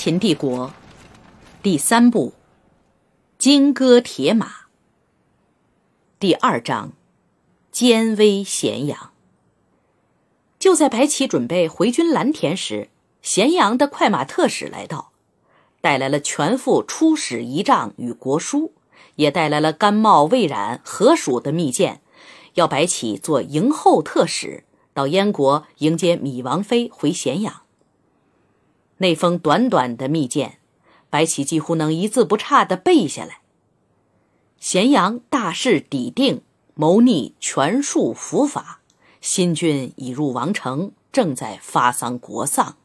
《秦帝国》第三部，《金戈铁马》第二章，《坚威咸阳》。就在白起准备回军蓝田时，咸阳的快马特使来到，带来了全副出使仪仗与国书，也带来了甘茂、魏冉、何蜀的密件，要白起做迎后特使，到燕国迎接芈王妃回咸阳。那封短短的密件，白起几乎能一字不差的背下来。咸阳大势已定，谋逆全数伏法，新君已入王城，正在发丧国丧。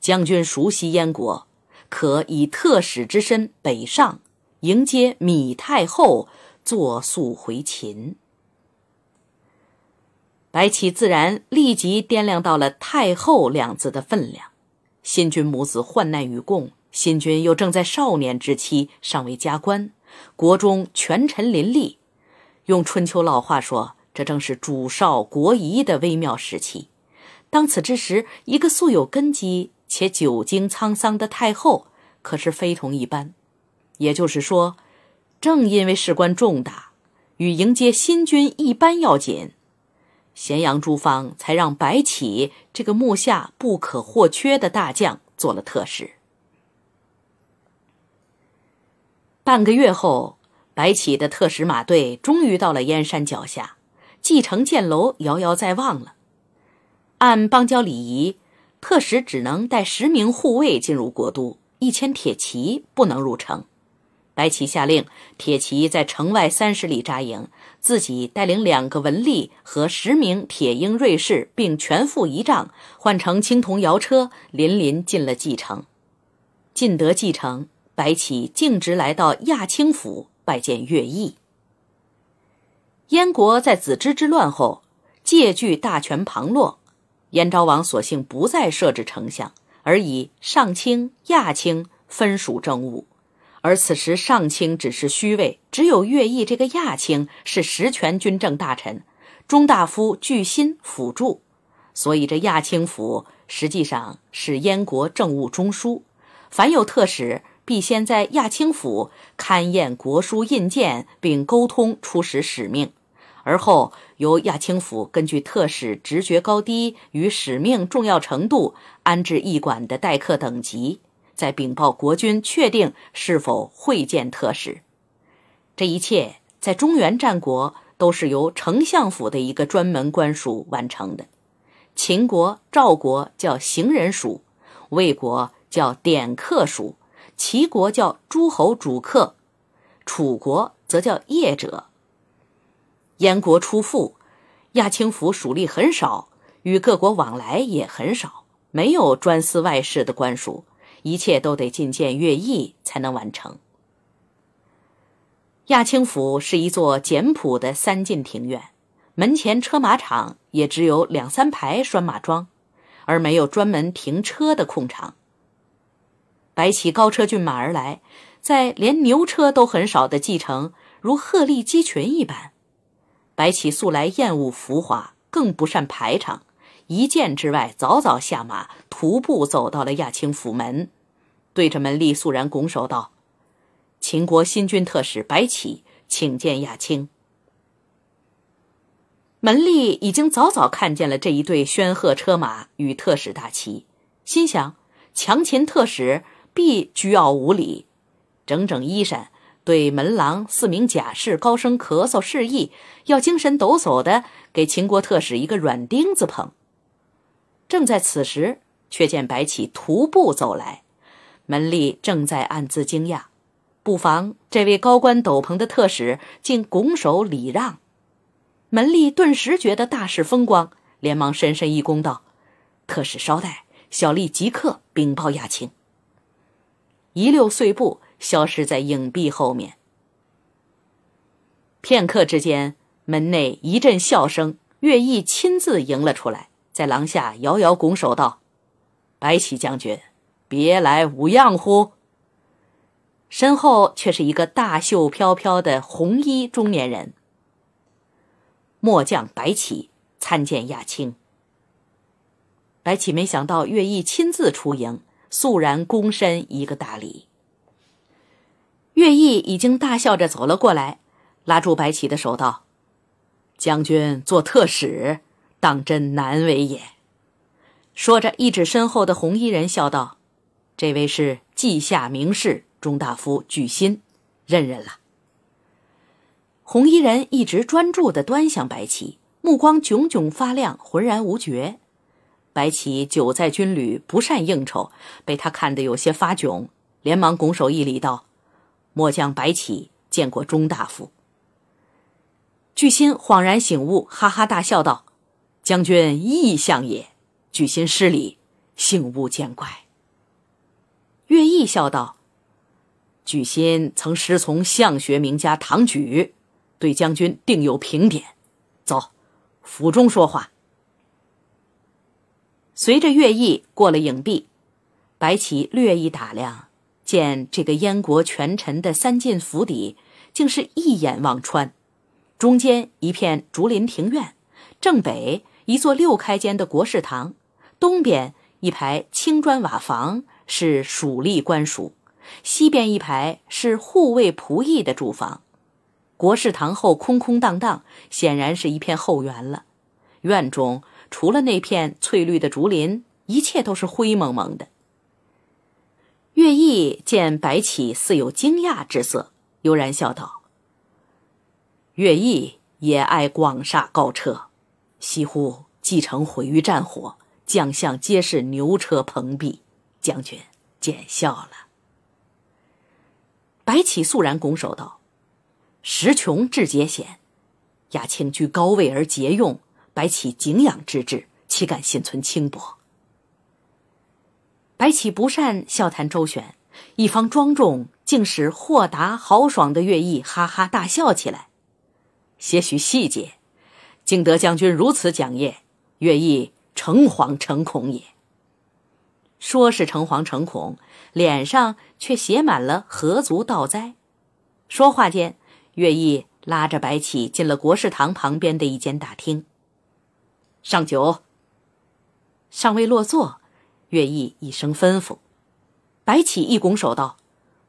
将军熟悉燕国，可以特使之身北上，迎接米太后作速回秦。白起自然立即掂量到了“太后”两字的分量。新君母子患难与共，新君又正在少年之期，尚未加官，国中权臣林立。用春秋老话说，这正是主少国疑的微妙时期。当此之时，一个素有根基且久经沧桑的太后，可是非同一般。也就是说，正因为事关重大，与迎接新君一般要紧。咸阳诸方才让白起这个幕下不可或缺的大将做了特使。半个月后，白起的特使马队终于到了燕山脚下，继承箭楼遥遥在望了。按邦交礼仪，特使只能带十名护卫进入国都，一千铁骑不能入城。白起下令，铁骑在城外三十里扎营。自己带领两个文吏和十名铁鹰锐士，并全副仪仗，换成青铜摇车，辚辚进了蓟城。进得蓟城，白起径直来到亚青府拜见乐毅。燕国在子之之乱后，借据大权旁落，燕昭王索性不再设置丞相，而以上卿、亚卿分属政务。而此时上卿只是虚位，只有乐毅这个亚卿是实权军政大臣，中大夫巨心辅助，所以这亚卿府实际上是燕国政务中枢。凡有特使，必先在亚卿府勘验国书印鉴，并沟通出使使命，而后由亚卿府根据特使职爵高低与使命重要程度，安置驿馆的待客等级。再禀报国君，确定是否会见特使。这一切在中原战国都是由丞相府的一个专门官署完成的。秦国、赵国叫行人署，魏国叫典客署，齐国叫诸侯主客，楚国则叫业者。燕国初富，亚卿府属吏很少，与各国往来也很少，没有专司外事的官署。一切都得进谏乐毅才能完成。亚青府是一座简朴的三进庭院，门前车马场也只有两三排拴马桩，而没有专门停车的空场。白起高车骏马而来，在连牛车都很少的蓟城，如鹤立鸡群一般。白起素来厌恶浮华，更不善排场。一箭之外，早早下马，徒步走到了亚青府门，对着门吏肃然拱手道：“秦国新军特使白起，请见亚青。”门吏已经早早看见了这一队宣赫车马与特使大旗，心想强秦特使必倨傲无礼，整整衣衫，对门廊四名甲士高声咳嗽示意，要精神抖擞的给秦国特使一个软钉子捧。正在此时，却见白起徒步走来。门吏正在暗自惊讶，不妨这位高官斗篷的特使竟拱手礼让。门吏顿时觉得大事风光，连忙深深一躬道：“特使稍待，小丽即刻禀报雅情。”一溜碎步消失在影壁后面。片刻之间，门内一阵笑声，乐毅亲自迎了出来。在廊下遥遥拱手道：“白起将军，别来无恙乎？”身后却是一个大袖飘飘的红衣中年人。末将白起参见亚青。白起没想到乐毅亲自出营，肃然躬身一个大礼。乐毅已经大笑着走了过来，拉住白起的手道：“将军做特使。”当真难为也，说着一指身后的红衣人，笑道：“这位是稷下名士钟大夫巨心，认认了。”红衣人一直专注的端详白起，目光炯炯发亮，浑然无觉。白起久在军旅，不善应酬，被他看得有些发窘，连忙拱手一礼道：“末将白起见过钟大夫。”巨心恍然醒悟，哈哈大笑道。将军意相也，举心失礼，幸勿见怪。乐毅笑道：“举心曾师从相学名家唐举，对将军定有评点。走，府中说话。”随着乐毅过了影壁，白起略一打量，见这个燕国权臣的三进府邸，竟是一眼望穿，中间一片竹林庭院，正北。一座六开间的国事堂，东边一排青砖瓦房是属吏官署，西边一排是护卫仆役的住房。国事堂后空空荡荡，显然是一片后园了。院中除了那片翠绿的竹林，一切都是灰蒙蒙的。乐毅见白起似有惊讶之色，悠然笑道：“乐毅也爱广厦高车。”西乎，蓟成毁于战火，将相皆是牛车蓬荜。将军见笑了。白起肃然拱手道：“时穷志节显，亚卿居高位而节用，白起敬仰之至，岂敢心存轻薄？”白起不善笑谈周旋，一方庄重，竟使豁达豪爽的乐毅哈哈大笑起来。些许细节。敬得将军如此讲业，乐毅诚惶诚恐也。说是诚惶诚恐，脸上却写满了何足道哉。说话间，乐毅拉着白起进了国事堂旁边的一间大厅。上酒。尚未落座，乐毅一声吩咐，白起一拱手道：“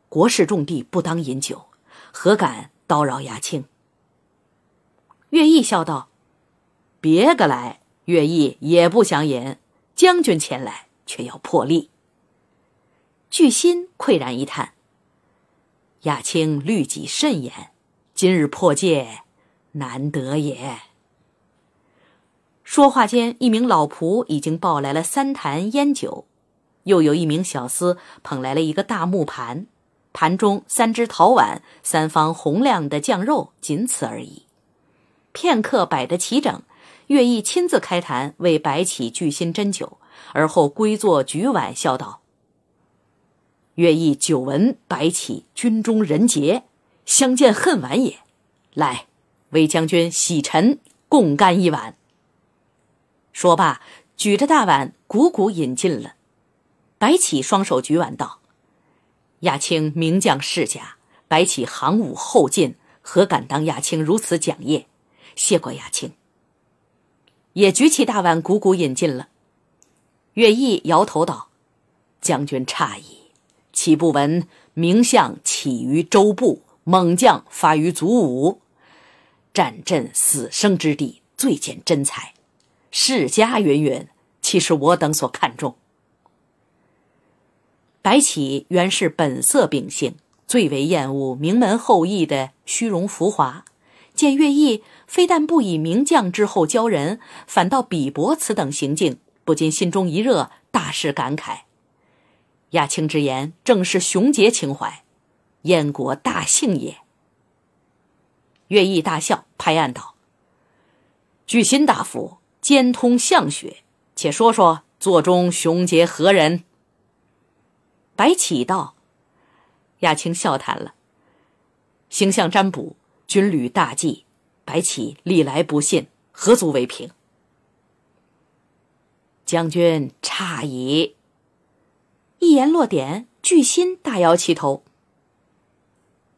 国事重地，不当饮酒，何敢叨扰雅庆？乐毅笑道。别个来，乐毅也不想言；将军前来，却要破例。巨心喟然一叹：“亚青律己甚严，今日破戒，难得也。”说话间，一名老仆已经抱来了三坛烟酒，又有一名小厮捧来了一个大木盘，盘中三只陶碗，三方红亮的酱肉，仅此而已。片刻摆得齐整。乐毅亲自开坛为白起聚心斟酒，而后归坐举碗笑道：“乐毅久闻白起军中人杰，相见恨晚也。来，为将军洗尘，共干一碗。”说罢，举着大碗鼓鼓饮尽了。白起双手举碗道：“亚青名将世家，白起行伍后进，何敢当亚青如此讲业？谢过亚青。”也举起大碗，鼓鼓饮尽了。乐毅摇头道：“将军诧异，岂不闻名相起于周部，猛将发于卒武，战阵死生之地，最见真才。世家云云，岂是我等所看重？”白起原是本色秉性，最为厌恶名门后裔的虚荣浮华。见乐毅，非但不以名将之后交人，反倒鄙薄此等行径，不禁心中一热，大是感慨。亚卿之言，正是雄杰情怀，燕国大幸也。乐毅大笑，拍案道：“据心大夫兼通相学，且说说座中雄杰何人？”白起道：“亚卿笑谈了，形象占卜。”军旅大计，白起历来不信，何足为凭？将军差矣！一言落点，巨心大摇其头。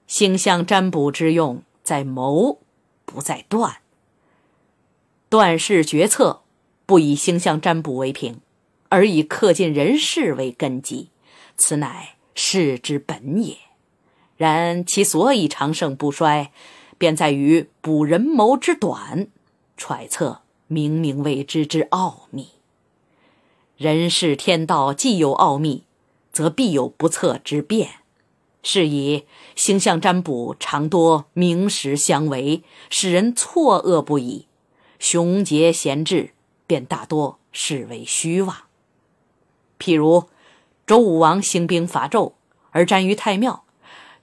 星象占卜之用，在谋，不在断。断事决策，不以星象占卜为凭，而以克尽人事为根基，此乃事之本也。然其所以长盛不衰。便在于卜人谋之短，揣测明明未知之奥秘。人事天道既有奥秘，则必有不测之变。是以星象占卜常多名实相违，使人错愕不已。雄杰贤智便大多视为虚妄。譬如，周武王兴兵伐纣，而占于太庙，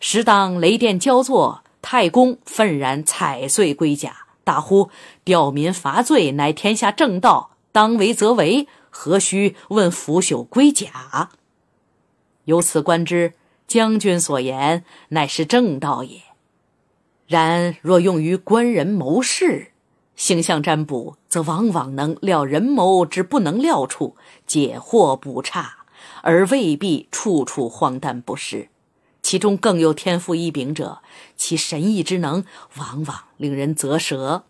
时当雷电交作。太公愤然踩碎龟甲，大呼：“吊民伐罪，乃天下正道，当为则为，何须问腐朽龟甲？”由此观之，将军所言乃是正道也。然若用于官人谋事、形象占卜，则往往能料人谋之不能料处，解惑补差，而未必处处荒诞不实。其中更有天赋异禀者，其神异之能往往令人啧舌。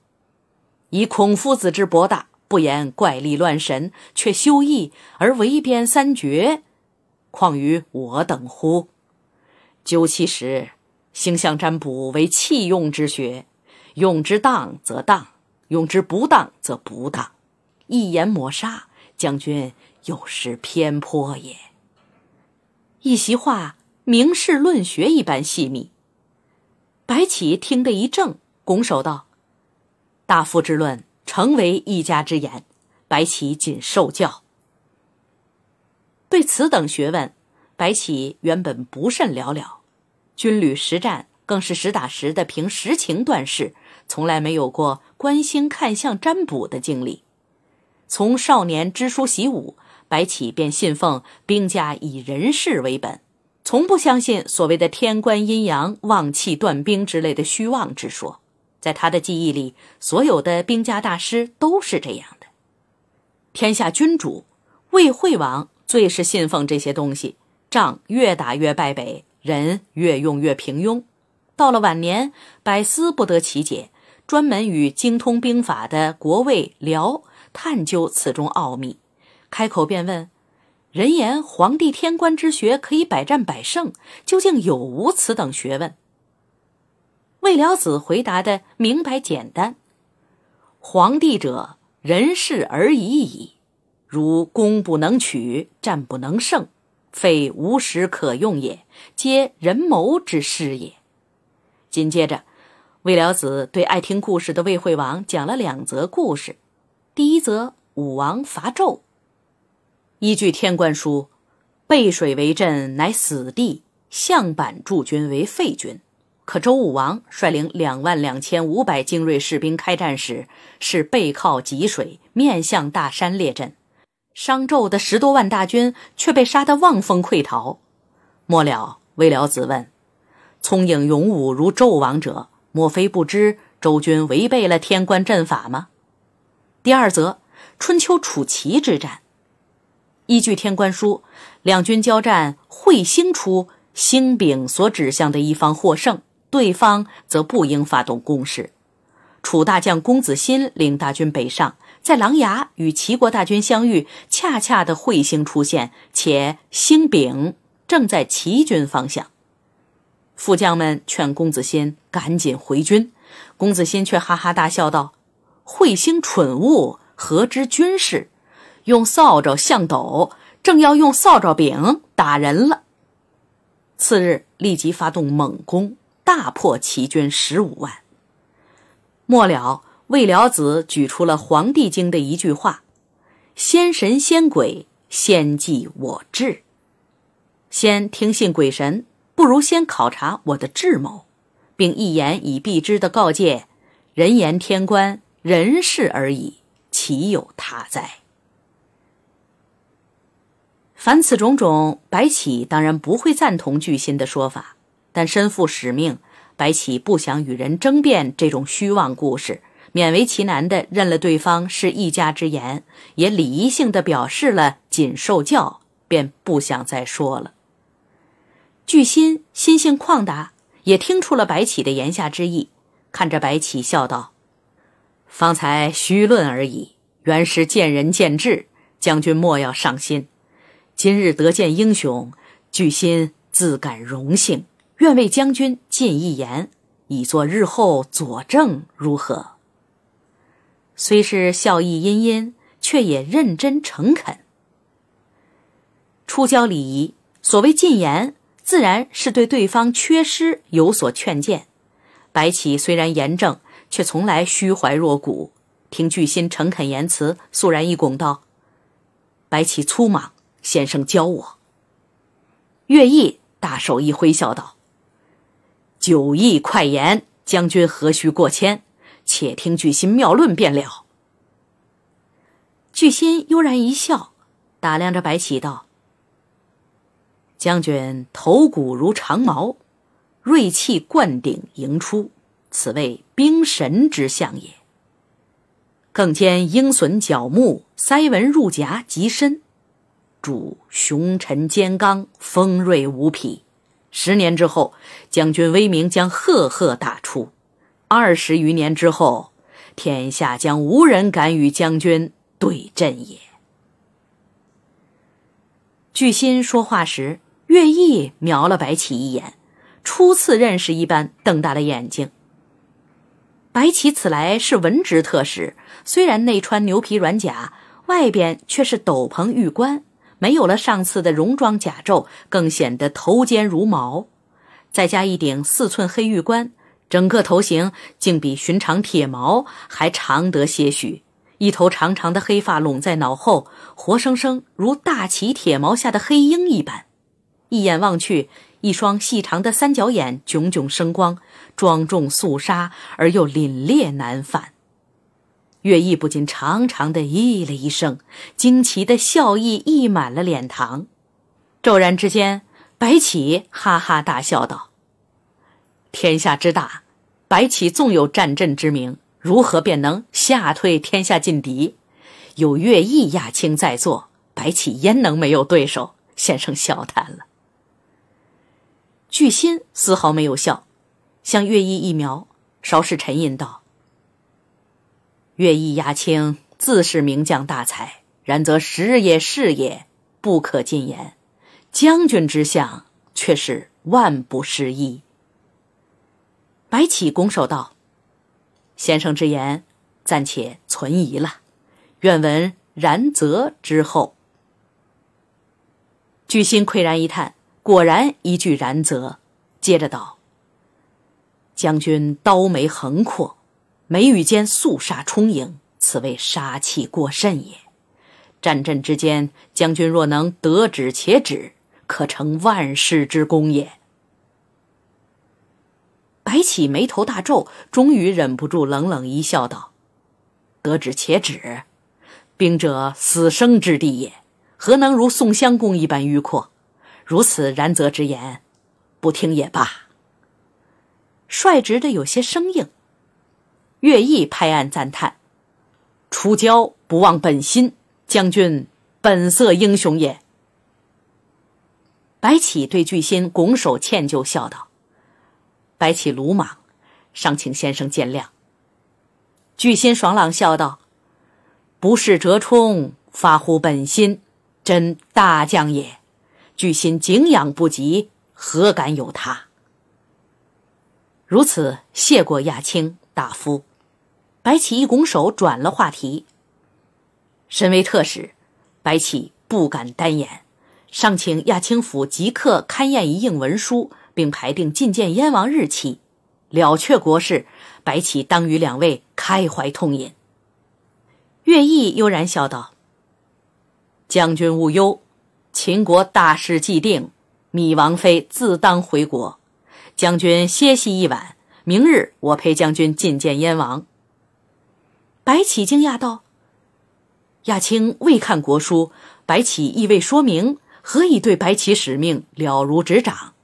以孔夫子之博大，不言怪力乱神，却修义而为编三绝，况于我等乎？究其实，星象占卜为器用之学，用之当则当，用之不当则不当。一言抹杀，将军有失偏颇也。一席话。名士论学一般细密。白起听得一怔，拱手道：“大夫之论，成为一家之言。白起谨受教。”对此等学问，白起原本不甚了了，军旅实战更是实打实的凭实情断事，从来没有过观星看相占卜的经历。从少年知书习武，白起便信奉兵家以人事为本。从不相信所谓的天官阴阳、旺气断兵之类的虚妄之说，在他的记忆里，所有的兵家大师都是这样的。天下君主魏惠王最是信奉这些东西，仗越打越败北，人越用越平庸，到了晚年百思不得其解，专门与精通兵法的国尉辽探究此中奥秘，开口便问。人言皇帝天官之学可以百战百胜，究竟有无此等学问？魏了子回答的明白简单：“皇帝者，人事而已矣。如攻不能取，战不能胜，非无时可用也，皆人谋之失也。”紧接着，魏了子对爱听故事的魏惠王讲了两则故事。第一则，武王伐纣。依据《天官书》，背水为阵乃死地，向板驻军为废军。可周武王率领两万两千五百精锐士兵开战时，是背靠济水，面向大山列阵；商纣的十多万大军却被杀得望风溃逃。末了，微了子问：“聪颖勇武如纣王者，莫非不知周军违背了天官阵法吗？”第二则，春秋楚齐之战。依据天官书，两军交战，彗星出，星柄所指向的一方获胜，对方则不应发动攻势。楚大将公子欣领大军北上，在琅琊与齐国大军相遇，恰恰的彗星出现，且星柄正在齐军方向。副将们劝公子欣赶紧回军，公子欣却哈哈大笑道：“彗星蠢物，何知军事？”用扫帚向斗，正要用扫帚柄打人了。次日立即发动猛攻，大破齐军十五万。末了，魏了子举出了《黄帝经》的一句话：“先神先鬼，先计我智，先听信鬼神，不如先考察我的智谋。”并一言以蔽之的告诫：“人言天官，人事而已，岂有他哉？”凡此种种，白起当然不会赞同巨心的说法。但身负使命，白起不想与人争辩这种虚妄故事，勉为其难的认了对方是一家之言，也礼仪性的表示了谨受教，便不想再说了。巨心心性旷达，也听出了白起的言下之意，看着白起笑道：“方才虚论而已，原是见仁见智，将军莫要上心。”今日得见英雄，巨心自感荣幸，愿为将军进一言，以作日后佐证，如何？虽是笑意殷殷，却也认真诚恳。出交礼仪，所谓进言，自然是对对方缺失有所劝谏。白起虽然严正，却从来虚怀若谷。听巨心诚恳言辞，肃然一拱道：“白起粗莽。”先生教我。乐毅大手一挥，笑道：“酒意快言，将军何须过谦？且听巨心妙论便了。”巨心悠然一笑，打量着白起道：“将军头骨如长矛，锐气贯顶迎出，此谓兵神之相也。更兼鹰隼角目，腮纹入颊极深。”主雄沉坚刚，锋锐无匹。十年之后，将军威名将赫赫大出；二十余年之后，天下将无人敢与将军对阵也。巨心说话时，乐毅瞄了白起一眼，初次认识一般，瞪大了眼睛。白起此来是文职特使，虽然内穿牛皮软甲，外边却是斗篷玉冠。没有了上次的戎装甲胄，更显得头尖如矛，再加一顶四寸黑玉冠，整个头型竟比寻常铁矛还长得些许。一头长长的黑发拢在脑后，活生生如大齐铁矛下的黑鹰一般。一眼望去，一双细长的三角眼炯炯生光，庄重肃杀而又凛冽难返。乐毅不禁长长的咦了一声，惊奇的笑意溢满了脸庞。骤然之间，白起哈哈大笑道：“天下之大，白起纵有战阵之名，如何便能吓退天下劲敌？有乐毅亚卿在座，白起焉能没有对手？先生笑谈了。”巨心丝毫没有笑，向乐毅一瞄，稍事沉吟道。乐毅压青，自是名将大才。然则时也，势也，不可尽言。将军之相，却是万不失一。白起拱手道：“先生之言，暂且存疑了。愿闻然则之后。”巨心喟然一叹，果然一句“然则”，接着道：“将军刀眉横阔。”眉宇间肃杀充盈，此谓杀气过甚也。战阵之间，将军若能得止且止，可成万世之功也。白起眉头大皱，终于忍不住冷冷一笑，道：“得止且止，兵者死生之地也，何能如宋襄公一般迂阔？如此然则之言，不听也罢。”率直的有些生硬。乐毅拍案赞叹：“出交不忘本心，将军本色英雄也。”白起对巨心拱手歉疚，笑道：“白起鲁莽，尚请先生见谅。”巨心爽朗笑道：“不是折冲，发乎本心，真大将也。巨心敬仰不及，何敢有他？”如此，谢过亚卿大夫。白起一拱手，转了话题。身为特使，白起不敢单言，上请亚青府即刻勘验一应文书，并排定觐见燕王日期。了却国事，白起当与两位开怀痛饮。乐毅悠然笑道：“将军勿忧，秦国大事既定，芈王妃自当回国。将军歇息一晚，明日我陪将军觐见燕王。”白起惊讶道：“亚青未看国书，白起亦未说明，何以对白起使命了如指掌？”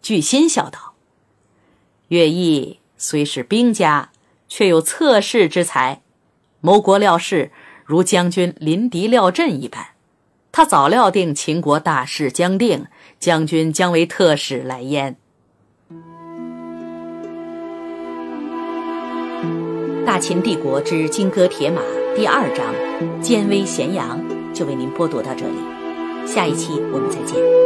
巨心笑道：“乐毅虽是兵家，却有策士之才，谋国料事如将军临敌料阵一般。他早料定秦国大事将定，将军将为特使来燕。”《大秦帝国之金戈铁马》第二章《兼威咸阳》就为您播读到这里，下一期我们再见。